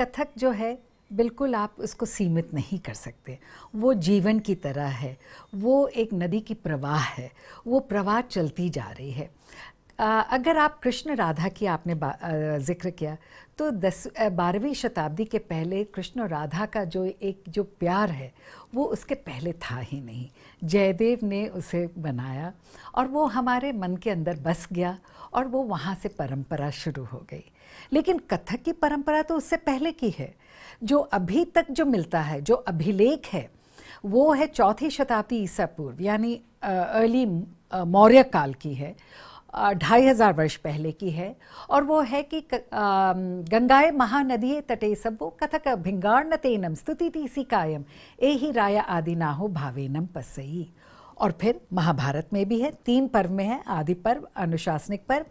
कथक जो है बिल्कुल आप उसको सीमित नहीं कर सकते वो जीवन की तरह है वो एक नदी की प्रवाह है वो प्रवाह चलती जा रही है अगर आप कृष्ण राधा की आपने जिक्र किया तो दस बारहवीं शताब्दी के पहले कृष्ण और राधा का जो एक जो प्यार है वो उसके पहले था ही नहीं जयदेव ने उसे बनाया और वो हमारे मन के अंदर बस गया और वो वहाँ से परंपरा शुरू हो गई लेकिन कथक की परंपरा तो उससे पहले की है जो अभी तक जो मिलता है जो अभिलेख है वो है चौथी शताब्दी ईसा पूर्व यानी अर्ली मौर्य काल की है ढाई हजार वर्ष पहले की है और वो है कि गंगाए महानदी तटे सब वो कथक भिंगार्ण तेनम स्तुति सी कायम ए ही राया आदि ना हो भावेनम पसई और फिर महाभारत में भी है तीन पर्व में है आदि पर्व अनुशासनिक पर्व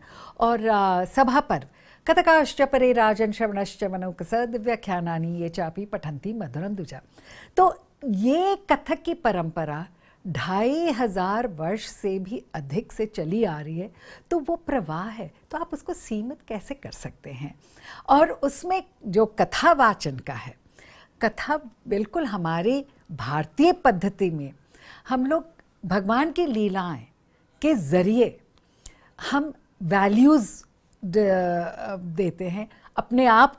और आ, सभा पर्व कथकाश्च परे राजन श्रवणश्च मनोकस दिव्याख्यानानी ये चापी पठंती मधुरम दुजा तो ये कथक की परंपरा ढाई हजार वर्ष से भी अधिक से चली आ रही है तो वो प्रवाह है तो आप उसको सीमित कैसे कर सकते हैं और उसमें जो कथा वाचन का है कथा बिल्कुल हमारी भारतीय पद्धति में हम लोग भगवान की लीलाएं के ज़रिए हम वैल्यूज़ देते हैं अपने आप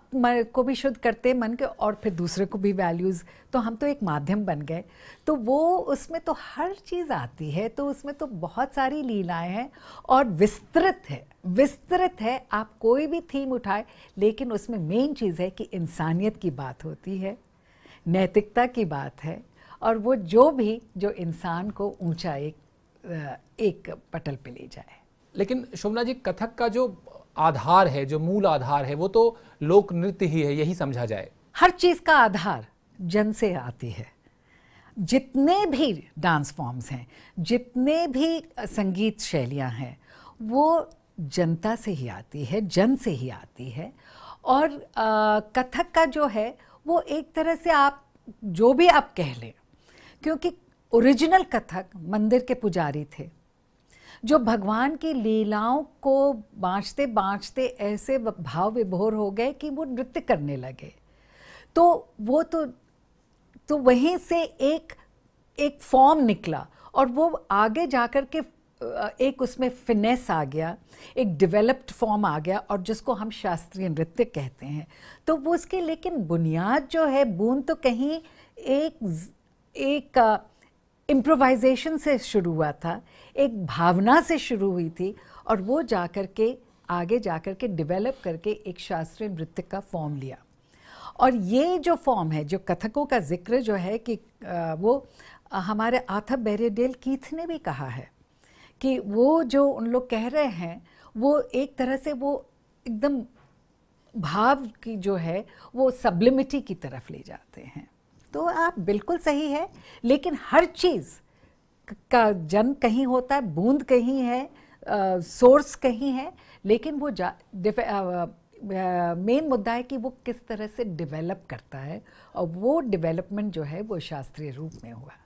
को भी शुद्ध करते हैं मन के और फिर दूसरे को भी वैल्यूज़ तो हम तो एक माध्यम बन गए तो वो उसमें तो हर चीज़ आती है तो उसमें तो बहुत सारी लीलाएं हैं और विस्तृत है विस्तृत है आप कोई भी थीम उठाए लेकिन उसमें मेन चीज़ है कि इंसानियत की बात होती है नैतिकता की बात है और वो जो भी जो इंसान को ऊंचा एक एक पटल पे ले जाए लेकिन शोभना जी कथक का जो आधार है जो मूल आधार है वो तो लोक नृत्य ही है यही समझा जाए हर चीज का आधार जन से आती है जितने भी डांस फॉर्म्स हैं जितने भी संगीत शैलियां हैं वो जनता से ही आती है जन से ही आती है और आ, कथक का जो है वो एक तरह से आप जो भी आप कह लें क्योंकि ओरिजिनल कथक मंदिर के पुजारी थे जो भगवान की लीलाओं को बाँचते बाँचते ऐसे भाव विभोर हो गए कि वो नृत्य करने लगे तो वो तो तो वहीं से एक एक फॉर्म निकला और वो आगे जाकर के एक उसमें फिनेस आ गया एक डेवलप्ड फॉर्म आ गया और जिसको हम शास्त्रीय नृत्य कहते हैं तो वो उसकी लेकिन बुनियाद जो है बूंद तो कहीं एक एक इम्प्रोवाइजेशन से शुरू हुआ था एक भावना से शुरू हुई थी और वो जा कर के आगे जा कर के डेवलप करके एक शास्त्रीय नृत्य का फॉर्म लिया और ये जो फॉर्म है जो कथकों का जिक्र जो है कि वो हमारे आथब बेरेडेल कीथ ने भी कहा है कि वो जो उन लोग कह रहे हैं वो एक तरह से वो एकदम भाव की जो है वो सब्लिमिटी की तरफ ले जाते हैं तो आप बिल्कुल सही है लेकिन हर चीज़ का जन्म कहीं होता है बूंद कहीं है सोर्स कहीं है लेकिन वो जा मेन मुद्दा है कि वो किस तरह से डेवलप करता है और वो डेवलपमेंट जो है वो शास्त्रीय रूप में हुआ